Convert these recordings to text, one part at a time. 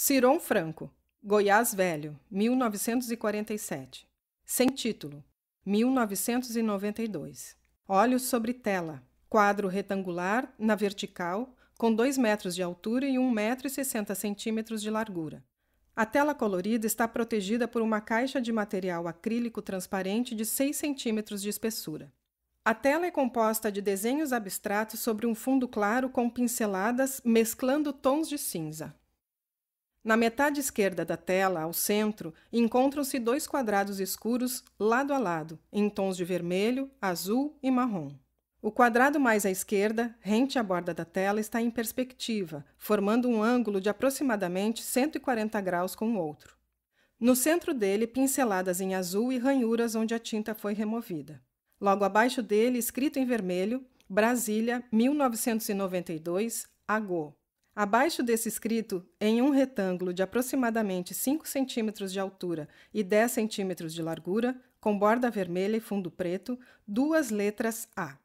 Ciron Franco, Goiás Velho, 1947. Sem título, 1992. Olhos sobre tela, quadro retangular, na vertical, com 2 metros de altura e 1,60 metro e centímetros de largura. A tela colorida está protegida por uma caixa de material acrílico transparente de 6 centímetros de espessura. A tela é composta de desenhos abstratos sobre um fundo claro com pinceladas mesclando tons de cinza. Na metade esquerda da tela, ao centro, encontram-se dois quadrados escuros lado a lado, em tons de vermelho, azul e marrom. O quadrado mais à esquerda, rente à borda da tela, está em perspectiva, formando um ângulo de aproximadamente 140 graus com o outro. No centro dele, pinceladas em azul e ranhuras onde a tinta foi removida. Logo abaixo dele, escrito em vermelho, Brasília, 1992, Agô. Abaixo desse escrito, em um retângulo de aproximadamente 5 centímetros de altura e 10 centímetros de largura, com borda vermelha e fundo preto, duas letras A.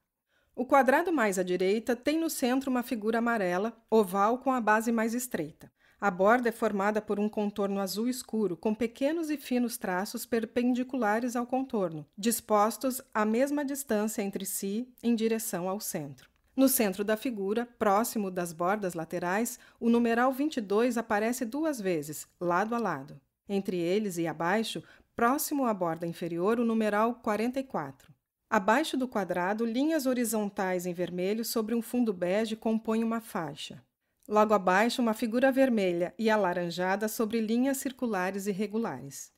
O quadrado mais à direita tem no centro uma figura amarela, oval com a base mais estreita. A borda é formada por um contorno azul escuro, com pequenos e finos traços perpendiculares ao contorno, dispostos à mesma distância entre si em direção ao centro. No centro da figura, próximo das bordas laterais, o numeral 22 aparece duas vezes, lado a lado. Entre eles e abaixo, próximo à borda inferior, o numeral 44. Abaixo do quadrado, linhas horizontais em vermelho sobre um fundo bege compõem uma faixa. Logo abaixo, uma figura vermelha e alaranjada sobre linhas circulares irregulares.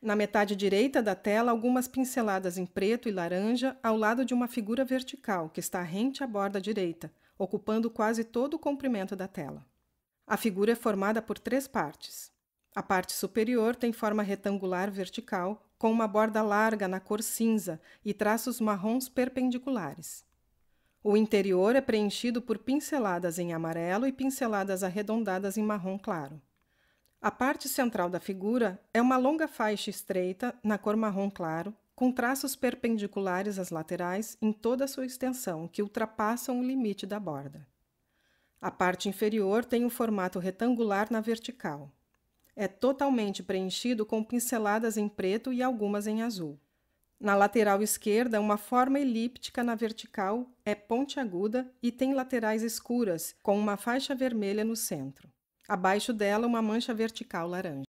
Na metade direita da tela, algumas pinceladas em preto e laranja ao lado de uma figura vertical que está rente à borda direita, ocupando quase todo o comprimento da tela. A figura é formada por três partes. A parte superior tem forma retangular vertical, com uma borda larga na cor cinza e traços marrons perpendiculares. O interior é preenchido por pinceladas em amarelo e pinceladas arredondadas em marrom claro. A parte central da figura é uma longa faixa estreita, na cor marrom claro, com traços perpendiculares às laterais em toda a sua extensão, que ultrapassam o limite da borda. A parte inferior tem um formato retangular na vertical. É totalmente preenchido com pinceladas em preto e algumas em azul. Na lateral esquerda, uma forma elíptica na vertical é pontiaguda e tem laterais escuras, com uma faixa vermelha no centro. Abaixo dela, uma mancha vertical laranja.